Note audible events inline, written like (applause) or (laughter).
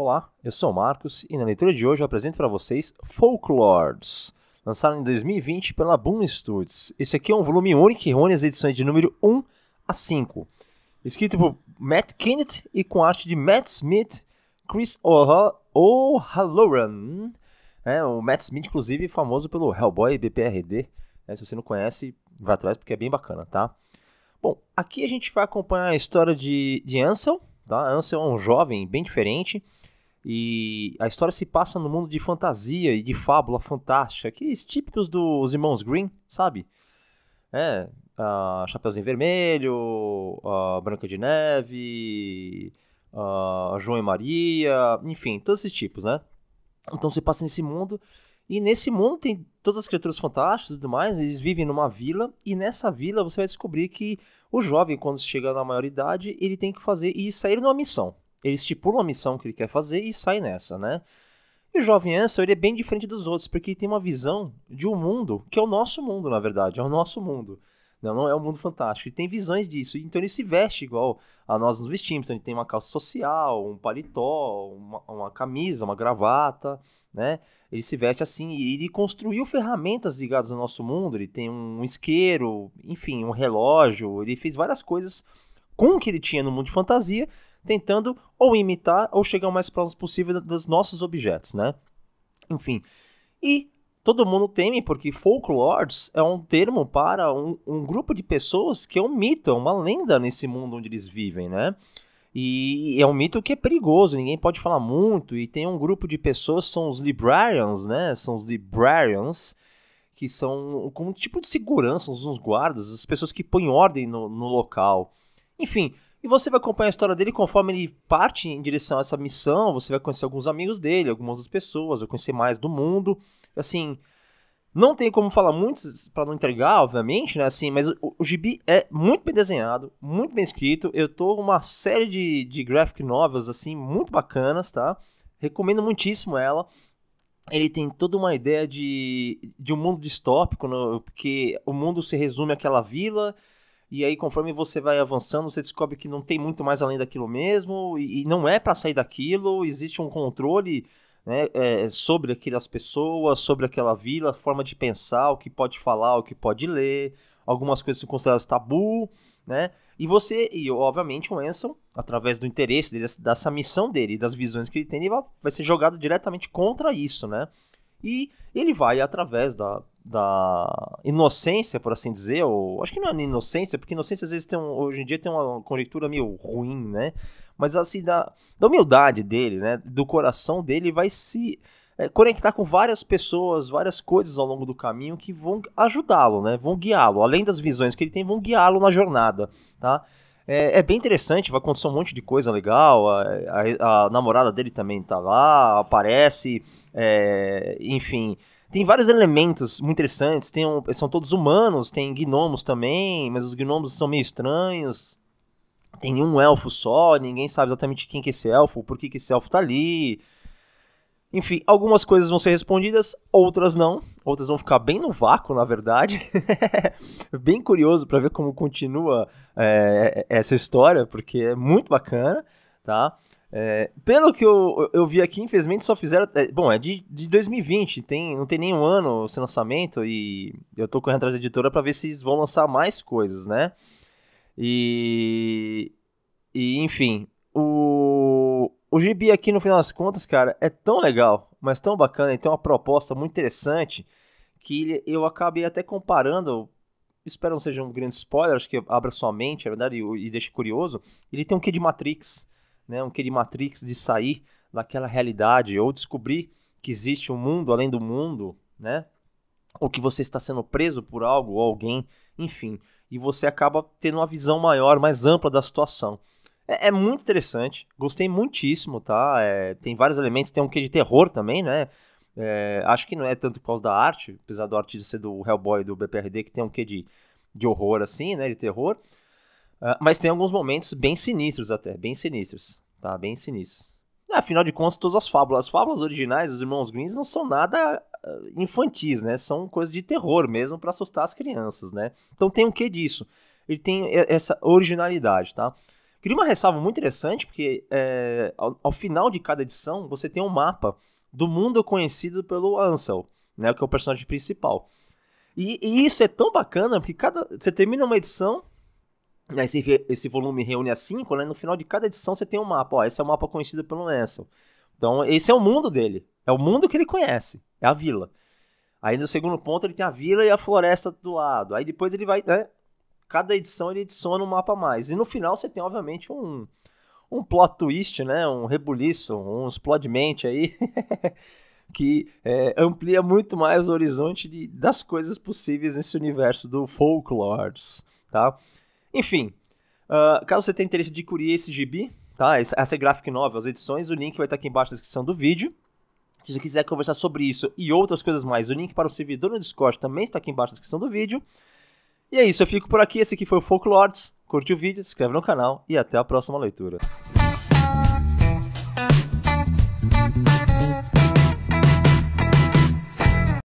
Olá, eu sou o Marcos e na leitura de hoje eu apresento para vocês Folklords, lançado em 2020 pela Boom Studios. Esse aqui é um volume único e reúne as edições de número 1 a 5, escrito por Matt Kennett e com arte de Matt Smith, Chris O'Halloran. É, o Matt Smith, inclusive, é famoso pelo Hellboy BPRD. É, né? se você não conhece, vai atrás porque é bem bacana, tá? Bom, aqui a gente vai acompanhar a história de, de Ansel, Tá? Ansel é um jovem bem diferente e a história se passa no mundo de fantasia e de fábula fantástica, aqueles é típicos dos irmãos Green, sabe? É, Chapeuzinho Vermelho, Branca de Neve, João e Maria, enfim, todos esses tipos, né? Então se passa nesse mundo e nesse mundo tem todas as criaturas fantásticas e tudo mais, eles vivem numa vila, e nessa vila você vai descobrir que o jovem, quando chega na maioridade, ele tem que fazer e sair numa missão. Ele estipula uma missão que ele quer fazer e sai nessa, né? E o jovem Ansel, ele é bem diferente dos outros, porque ele tem uma visão de um mundo que é o nosso mundo, na verdade, é o nosso mundo. Não, não é um mundo fantástico. Ele tem visões disso. Então ele se veste igual a nós nos vestimos. Então ele tem uma calça social, um paletó, uma, uma camisa, uma gravata, né? Ele se veste assim e ele construiu ferramentas ligadas ao nosso mundo. Ele tem um isqueiro, enfim, um relógio. Ele fez várias coisas com o que ele tinha no mundo de fantasia, tentando ou imitar ou chegar o mais próximo possível dos nossos objetos, né? Enfim. E todo mundo teme, porque folklords é um termo para um, um, grupo de pessoas que é um mito, é uma lenda nesse mundo onde eles vivem, né? E é um mito que é perigoso, ninguém pode falar muito, e tem um grupo de pessoas, são os librarians, né? São os librarians, que são como um tipo de segurança, uns guardas, as pessoas que põem ordem no, no local. Enfim, e você vai acompanhar a história dele conforme ele parte em direção a essa missão. Você vai conhecer alguns amigos dele, algumas das pessoas, vai conhecer mais do mundo. Assim, não tem como falar muito para não entregar, obviamente, né? Assim, mas o, o gibi é muito bem desenhado, muito bem escrito. Eu tô uma série de, de graphic novels assim muito bacanas, tá? Recomendo muitíssimo ela. Ele tem toda uma ideia de, de um mundo distópico, né? porque o mundo se resume àquela vila e aí conforme você vai avançando, você descobre que não tem muito mais além daquilo mesmo, e, e não é para sair daquilo, existe um controle né, é, sobre aquelas pessoas, sobre aquela vila, forma de pensar, o que pode falar, o que pode ler, algumas coisas são consideradas tabu, né? E você, e obviamente o Anson, através do interesse dele, dessa missão dele das visões que ele tem, ele vai, vai ser jogado diretamente contra isso, né? E ele vai, através da, da inocência, por assim dizer, ou acho que não é inocência, porque inocência às vezes tem um, hoje em dia tem uma conjectura meio ruim, né? Mas assim, da, da humildade dele, né? Do coração dele vai se é, conectar com várias pessoas, várias coisas ao longo do caminho que vão ajudá-lo, né? Vão guiá-lo. Além das visões que ele tem, vão guiá-lo na jornada, tá? É, é, bem interessante, vai acontecer um monte de coisa legal. A, a, a namorada dele também tá lá, aparece, é, enfim. Tem vários elementos muito interessantes. Tem um, são todos humanos, tem gnomos também, mas os gnomos são meio estranhos. Tem um elfo só, ninguém sabe exatamente quem que é esse elfo, por que, que esse elfo tá ali. Enfim, algumas coisas vão ser respondidas, outras não. Outras vão ficar bem no vácuo, na verdade. (laughs) bem curioso para ver como continua é, é, essa história, porque é muito bacana, tá? É, pelo que eu, eu vi aqui, infelizmente só fizeram. É, bom, é de, de 2020, tem, não tem nenhum ano sem lançamento e eu tô correndo atrás da editora para ver se eles vão lançar mais coisas, né? E. E, enfim. O, o gibi aqui, no final das contas, cara, é tão legal, mas tão bacana, ele tem uma proposta muito interessante que eu acabei até comparando. Espero não seja um grande spoiler, acho que abra sua mente, é verdade, e, e deixe curioso. Ele tem um quê de Matrix né, um quê de Matrix de sair daquela realidade ou descobrir que existe um mundo além do mundo, né? Ou que você está sendo preso por algo ou alguém, enfim, e você acaba tendo uma visão maior, mais ampla da situação. É, é muito interessante, gostei muitíssimo, tá? É, tem vários elementos, tem um quê de terror também, né? É, acho que não é tanto por causa da arte, apesar do artista ser do Hellboy do BPRD, que tem um quê de, de horror assim, né, de terror. Ah, mas tem alguns momentos bem sinistros até, bem sinistros, tá? Bem sinistros. Ah, afinal de contas, todas as fábulas, as fábulas originais dos Irmãos Grimm não são nada ah, infantis, né? São coisas de terror mesmo para assustar as crianças, né? Então tem um que disso? Ele tem essa originalidade, tá? Queria uma ressalva muito interessante, porque é, ao, ao, final de cada edição você tem um mapa do mundo conhecido pelo Ansel, né? Que é o personagem principal. E, e isso é tão bacana, porque cada, você termina uma edição esse, esse volume reúne as cinco, né? No final de cada edição você tem um mapa. Ó, esse é o mapa conhecido pelo Ansel. Então, esse é o mundo dele. É o mundo que ele conhece. É a vila. Aí no segundo ponto ele tem a vila e a floresta do lado. Aí depois ele vai, né? Cada edição ele adiciona um mapa a mais. E no final você tem, obviamente, um, um plot twist, né? Um rebuliço, um explodimento aí. (laughs) que é, amplia muito mais o horizonte de, das coisas possíveis nesse universo do folklore, tá? Enfim, uh, caso você tenha interesse de adquirir esse gibi, tá? Essa é graphic novel, as edições, o link vai estar aqui embaixo na descrição do vídeo. Se você quiser conversar sobre isso e outras coisas mais, o link para o servidor no Discord também está aqui embaixo na descrição do vídeo. E é isso, eu fico por aqui. Esse aqui foi o Folklords. Curte o vídeo, se inscreve no canal e até a próxima leitura.